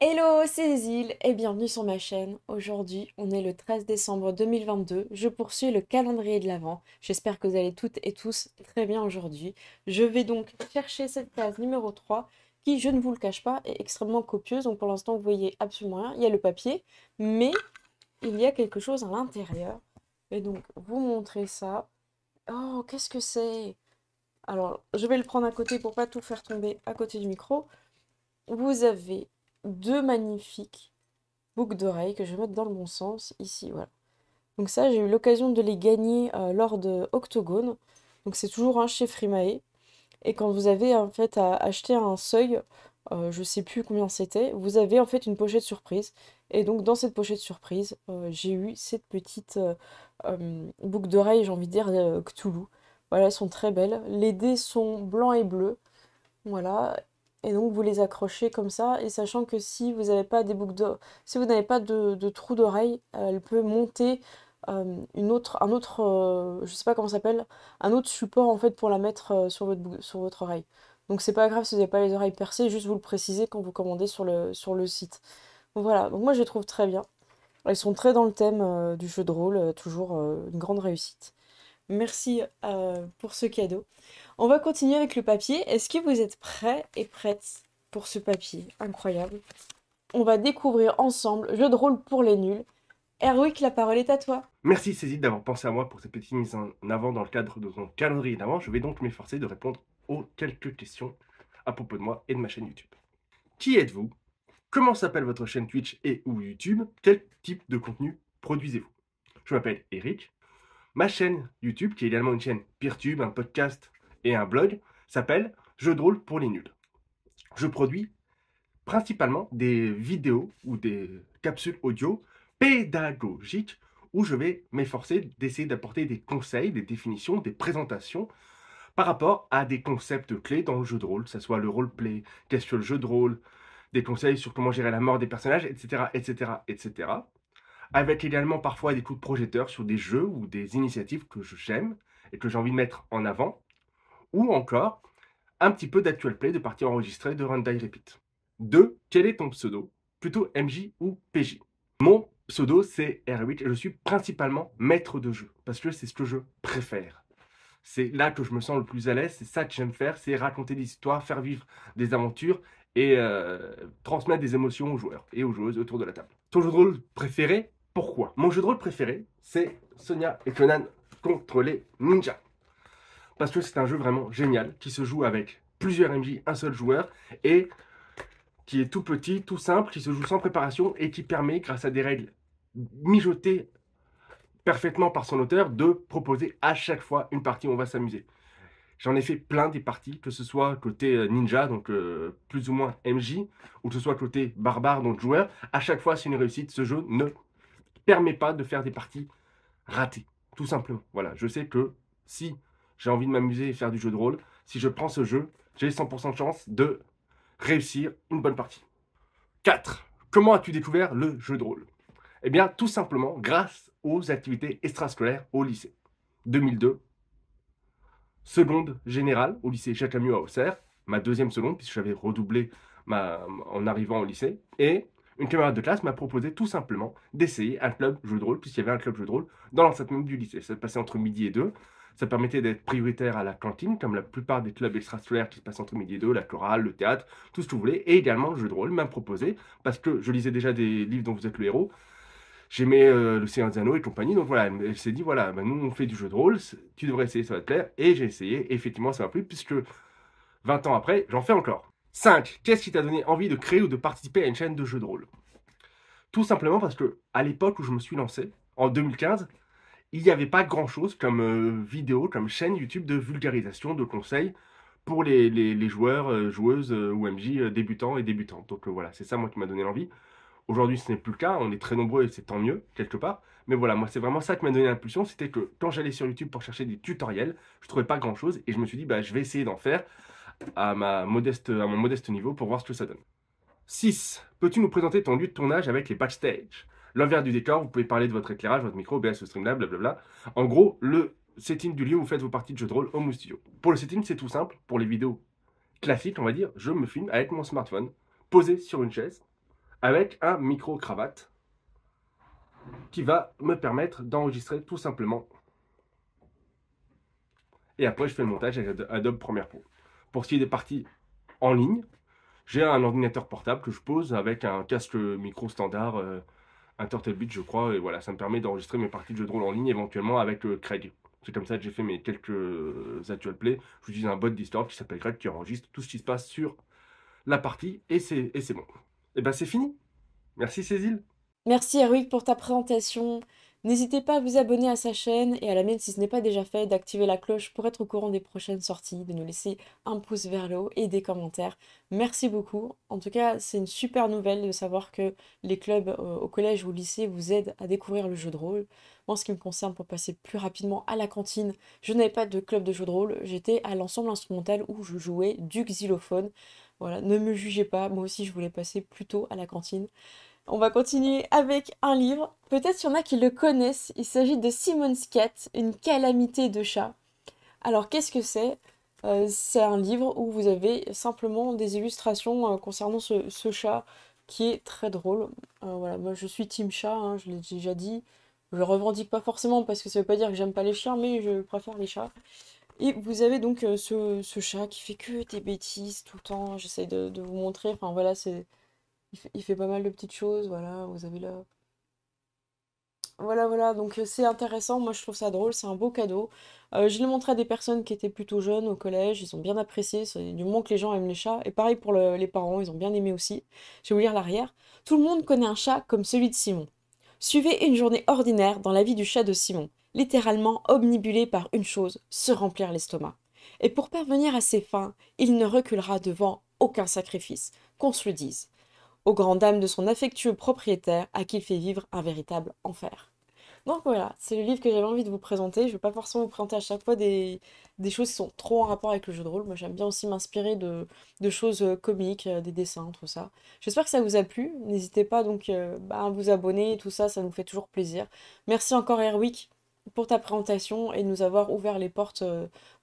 Hello, c'est Zil et bienvenue sur ma chaîne. Aujourd'hui, on est le 13 décembre 2022. Je poursuis le calendrier de l'Avent. J'espère que vous allez toutes et tous très bien aujourd'hui. Je vais donc chercher cette case numéro 3 qui, je ne vous le cache pas, est extrêmement copieuse. Donc pour l'instant, vous voyez absolument rien. Il y a le papier, mais il y a quelque chose à l'intérieur. Et donc, vous montrer ça. Oh, qu'est-ce que c'est Alors, je vais le prendre à côté pour pas tout faire tomber à côté du micro. Vous avez deux magnifiques boucles d'oreilles que je vais mettre dans le bon sens ici, voilà. Donc ça, j'ai eu l'occasion de les gagner euh, lors de Octogone. Donc c'est toujours un chef chez Et quand vous avez en fait à acheter un seuil, euh, je sais plus combien c'était, vous avez en fait une pochette surprise. Et donc dans cette pochette surprise, euh, j'ai eu cette petite boucle d'oreille, j'ai envie de dire Cthulhu. Voilà, elles sont très belles. Les dés sont blancs et bleus. Voilà, et donc vous les accrochez comme ça, et sachant que si vous n'avez pas des boucles de, si vous n'avez pas de, trou d'oreille, elle peut monter une autre, un autre, je sais pas comment s'appelle, un autre support en fait pour la mettre sur votre sur votre oreille. Donc c'est pas grave si vous n'avez pas les oreilles percées, juste vous le précisez quand vous commandez sur le sur le site. Donc voilà, donc moi je les trouve très bien. Elles sont très dans le thème du jeu de rôle, toujours une grande réussite. Merci euh, pour ce cadeau. On va continuer avec le papier. Est-ce que vous êtes prêts et prêtes pour ce papier Incroyable. On va découvrir ensemble Jeu de rôle pour les nuls. Erwick, la parole est à toi. Merci Cécile d'avoir pensé à moi pour cette petite mise en avant dans le cadre de son calendrier d'avant. Je vais donc m'efforcer de répondre aux quelques questions à propos de moi et de ma chaîne YouTube. Qui êtes-vous Comment s'appelle votre chaîne Twitch et ou YouTube Quel type de contenu produisez-vous Je m'appelle Eric, Ma chaîne YouTube, qui est également une chaîne Peertube, un podcast et un blog, s'appelle Jeux de rôle pour les nuls. Je produis principalement des vidéos ou des capsules audio pédagogiques où je vais m'efforcer d'essayer d'apporter des conseils, des définitions, des présentations par rapport à des concepts clés dans le jeu de rôle, que ce soit le roleplay, qu'est-ce que le jeu de rôle, des conseils sur comment gérer la mort des personnages, etc., etc., etc avec également parfois des coups de projecteur sur des jeux ou des initiatives que j'aime et que j'ai envie de mettre en avant, ou encore un petit peu d'actual play de parties enregistrées de Runday Repeat. 2. Quel est ton pseudo Plutôt MJ ou PJ Mon pseudo c'est R8 et je suis principalement maître de jeu parce que c'est ce que je préfère. C'est là que je me sens le plus à l'aise, c'est ça que j'aime faire, c'est raconter des histoires, faire vivre des aventures et euh, transmettre des émotions aux joueurs et aux joueuses autour de la table. Ton jeu de rôle préféré pourquoi. Mon jeu de rôle préféré, c'est Sonia et Conan contre les ninjas. Parce que c'est un jeu vraiment génial qui se joue avec plusieurs MJ, un seul joueur, et qui est tout petit, tout simple, qui se joue sans préparation et qui permet, grâce à des règles mijotées parfaitement par son auteur, de proposer à chaque fois une partie où on va s'amuser. J'en ai fait plein des parties, que ce soit côté euh, ninja, donc euh, plus ou moins MJ, ou que ce soit côté barbare, donc joueur. À chaque fois, c'est une réussite. Ce jeu ne permet pas de faire des parties ratées, tout simplement. Voilà, je sais que si j'ai envie de m'amuser et faire du jeu de rôle, si je prends ce jeu, j'ai 100% de chance de réussir une bonne partie. 4. Comment as-tu découvert le jeu de rôle Eh bien, tout simplement grâce aux activités extrascolaires au lycée. 2002, seconde générale au lycée Jacques Camus à Auxerre, ma deuxième seconde, puisque j'avais redoublé ma, en arrivant au lycée, et une camarade de classe m'a proposé tout simplement d'essayer un club jeu de rôle, puisqu'il y avait un club jeu de rôle dans l'enceinte même du lycée. Ça se passait entre midi et deux. Ça permettait d'être prioritaire à la cantine, comme la plupart des clubs extrascolaires qui se passent entre midi et deux, la chorale, le théâtre, tout ce que vous voulez. Et également, le jeu de rôle m'a proposé, parce que je lisais déjà des livres dont vous êtes le héros. J'aimais euh, le et compagnie. Donc voilà, elle s'est dit voilà, bah, nous on fait du jeu de rôle, tu devrais essayer, ça va te plaire. Et j'ai essayé, effectivement, ça m'a plu, puisque 20 ans après, j'en fais encore. 5. Qu'est-ce qui t'a donné envie de créer ou de participer à une chaîne de jeux de rôle Tout simplement parce que à l'époque où je me suis lancé, en 2015, il n'y avait pas grand-chose comme euh, vidéo, comme chaîne YouTube de vulgarisation, de conseils pour les, joueurs, euh, joueuses euh, ou MJ débutants et débutantes. Donc voilà, c'est ça moi qui m'a donné l'envie. Aujourd'hui, ce n'est plus le cas, on est très nombreux et c'est tant mieux, quelque part. Mais voilà, moi, c'est vraiment ça qui m'a donné l'impulsion, c'était que quand j'allais sur YouTube pour chercher des tutoriels, je trouvais pas grand-chose et je me suis dit, bah, je vais essayer d'en faire à, mon modeste niveau pour voir ce que ça donne. 6. Peux-tu nous présenter ton lieu de tournage avec les backstage L'envers du décor, vous pouvez parler de votre éclairage, votre micro, OBS, Streamlab, blablabla. En gros, le setting du lieu où vous faites vos parties de jeux de rôle Home Studio. Pour le setting, c'est tout simple. Pour les vidéos classiques, on va dire, je me filme avec mon smartphone, posé sur une chaise, avec un micro-cravate qui va me permettre d'enregistrer tout simplement. Et après, je fais le montage avec Adobe Premiere Pro pour ce qui est des parties en ligne, j'ai un ordinateur portable que je pose avec un casque micro standard, un un bit je crois, et voilà, ça me permet d'enregistrer mes parties de jeu de rôle en ligne éventuellement avec euh, Craig. C'est comme ça que j'ai fait mes quelques euh, actual play. J'utilise un bot Discord qui s'appelle Craig qui enregistre tout ce qui se passe sur la partie et c'est bon. Et eh ben c'est fini. Merci Cécile. Merci Eric pour ta présentation. N'hésitez pas à vous abonner à sa chaîne et à la mienne si ce n'est pas déjà fait, d'activer la cloche pour être au courant des prochaines sorties, de nous laisser un pouce vers le haut et des commentaires. Merci beaucoup. En tout cas, c'est une super nouvelle de savoir que les clubs euh, au collège ou au lycée vous aident à découvrir le jeu de rôle. Moi, ce qui me concerne, pour passer plus rapidement à la cantine, je n'avais pas de club de jeu de rôle, j'étais à l'ensemble instrumental où je jouais du xylophone. Voilà, ne me jugez pas, moi aussi je voulais passer plutôt à la cantine. On va continuer avec un livre. Peut-être qu'il y en a qui le connaissent. Il s'agit de Simon's Cat, une calamité de chat. Alors qu'est-ce que c'est euh, C'est un livre où vous avez simplement des illustrations euh, concernant ce, chat qui est très drôle. Euh, voilà, moi je suis team chat, hein, je l'ai déjà dit. Je revendique pas forcément parce que ça veut pas dire que j'aime pas les chiens, mais je préfère les chats. Et vous avez donc ce, chat qui fait que des bêtises tout le temps. J'essaie de vous montrer. Enfin voilà, c'est il fait, pas mal de petites choses, voilà, vous avez là. Voilà, voilà, donc euh, c'est intéressant, moi je trouve ça drôle, c'est un beau cadeau. Euh, je l'ai montré à des personnes qui étaient plutôt jeunes au collège, ils ont bien apprécié, du moment que les gens aiment les chats. Et pareil pour les parents, ils ont bien aimé aussi. Je vais vous lire l'arrière. Tout le monde connaît un chat comme celui de Simon. Suivez une journée ordinaire dans la vie du chat de Simon, littéralement omnibulé par une chose, se remplir l'estomac. Et pour parvenir à ses fins, il ne reculera devant aucun sacrifice, qu'on se le dise au grand de son affectueux propriétaire à qui il fait vivre un véritable enfer. Donc voilà, c'est le livre que j'avais envie de vous présenter. Je ne vais pas forcément vous présenter à chaque fois des, choses qui sont trop en rapport avec le jeu de rôle. Moi j'aime bien aussi m'inspirer de, choses euh, comiques, euh, des dessins, tout ça. J'espère que ça vous a plu. N'hésitez pas donc euh, bah, à vous abonner, tout ça, ça nous fait toujours plaisir. Merci encore Erwick pour ta présentation et nous avoir ouvert les portes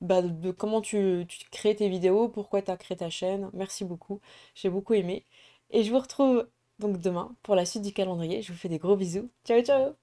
bah, de comment tu, tu crées tes vidéos, pourquoi tu as créé ta chaîne. Merci beaucoup, j'ai beaucoup aimé. Et je vous retrouve donc demain pour la suite du calendrier. Je vous fais des gros bisous. Ciao ciao